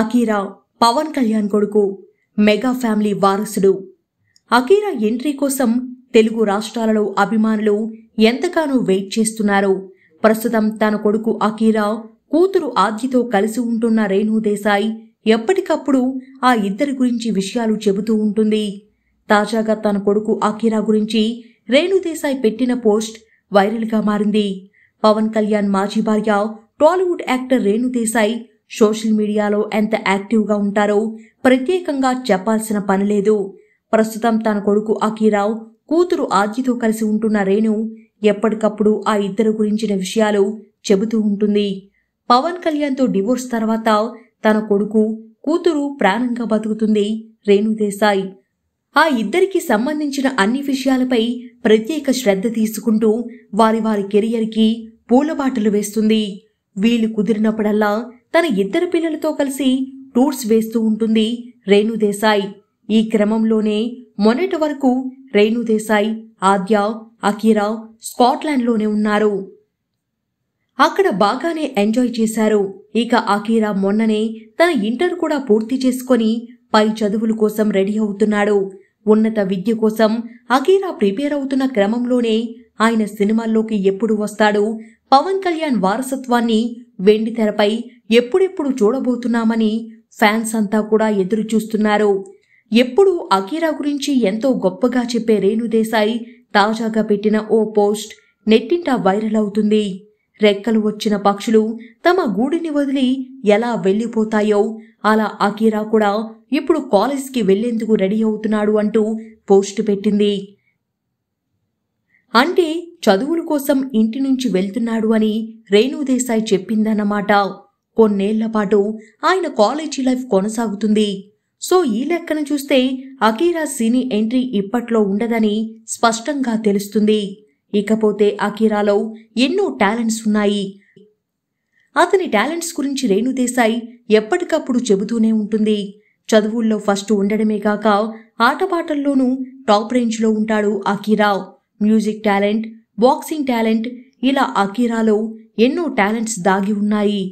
అకీరా పవన్ కళ్యాణ్ కొడుకు mega family వారసుడు అకీరా entry కోసం తెలుగు రాష్ట్రాలలో అభిమానులు ఎంతగానో వెయిట్ చేస్తున్నారు ప్రస్తుతం తన కొడుకు అకీరా కూతురు ఆద్యతో కలిసి ఉంటున్న రేణు దేశాయ్ ఎప్పటికప్పుడు ఆ ఇద్దరి గురించి విషయాలు చెబుతూ ఉంటుంది తాజాగా తన కొడుకు అకీరా గురించి రేణుదేశాయ్ పెట్టిన పోస్ట్ వైరల్గా మారింది పవన్ కళ్యాణ్ మాజీ భార్య టాలీవుడ్ యాక్టర్ రేణుదేశాయ్ సోషల్ మీడియాలో ఎంత యాక్టివ్గా ఉంటారో ప్రత్యేకంగా చెప్పాల్సిన పని లేదు ప్రస్తుతం తన కొడుకు అఖీరావ్ కూతురు ఆద్యతో కలిసి ఉంటున్న రేణు ఎప్పటికప్పుడు ఆ ఇద్దరు గురించిన విషయాలు చెబుతూ ఉంటుంది పవన్ కళ్యాణ్తో డివోర్స్ తర్వాత తన కొడుకు కూతురు ప్రాణంగా బతుకుతుంది రేణు దేశాయ్ ఆ ఇద్దరికి సంబంధించిన అన్ని విషయాలపై ప్రత్యేక శ్రద్ధ తీసుకుంటూ వారి వారి కెరియర్కి పూలబాటలు వేస్తుంది వీళ్ళు కుదిరినప్పుడల్లా తన ఇద్దరు పిల్లలతో కలిసి టూర్స్ వేస్తూ ఉంటుంది రేణుదేశాయ్ ఈ క్రమంలోనే మొన్నటి వరకు రేణుదేశాయ్ ఆద్య అకీరా స్కాట్లాండ్లోనే ఉన్నారు అక్కడ బాగానే ఎంజాయ్ చేశారు ఇక అకీరా మొన్ననే తన ఇంటర్ కూడా పూర్తి చేసుకొని పై చదువుల కోసం రెడీ అవుతున్నాడు ఉన్నత విద్య కోసం అకీరా ప్రిపేర్ అవుతున్న క్రమంలోనే ఆయన సినిమాల్లోకి ఎప్పుడు వస్తాడో పవన్ కళ్యాణ్ వారసత్వాన్ని వెండి తెరపై ఎప్పుడెప్పుడు చూడబోతున్నామని ఫ్యాన్స్ అంతా కూడా ఎదురు చూస్తున్నారు ఎప్పుడు అకీరా గురించి ఎంతో గొప్పగా చెప్పే రేణుదేశాయి తాజాగా పెట్టిన ఓ పోస్ట్ నెట్టింటా వైరల్ అవుతుంది రెక్కలు వచ్చిన పక్షులు తమ గూడిని వదిలి ఎలా వెళ్ళిపోతాయో అలా అకీరా కూడా ఇప్పుడు కాలేజ్కి వెళ్లేందుకు రెడీ అవుతున్నాడు అంటూ పోస్ట్ పెట్టింది అంటే చదువుల కోసం ఇంటి నుంచి వెళ్తున్నాడు అని రేణుదేశాయ్ చెప్పిందన్నమాట కొన్నేళ్లపాటు పాటు ఆయన కాలేజీ లైఫ్ కొనసాగుతుంది సో ఈ లెక్కను చూస్తే అకీరా సినీ ఎంట్రీ ఇప్పట్లో ఉండదని స్పష్టంగా తెలుస్తుంది ఇకపోతే అకీరాలో ఎన్నో టాలెంట్స్ ఉన్నాయి అతని టాలెంట్స్ గురించి రేణుదేశాయ్ ఎప్పటికప్పుడు చెబుతూనే ఉంటుంది చదువుల్లో ఫస్ట్ ఉండడమే కాక ఆటపాటల్లోనూ టాప్ రేంజ్లో ఉంటాడు అకీరావ్ మ్యూజిక్ టాలెంట్ బాక్సింగ్ టాలెంట్ ఇలా అకీరాలో ఎన్నో టాలెంట్స్ దాగి ఉన్నాయి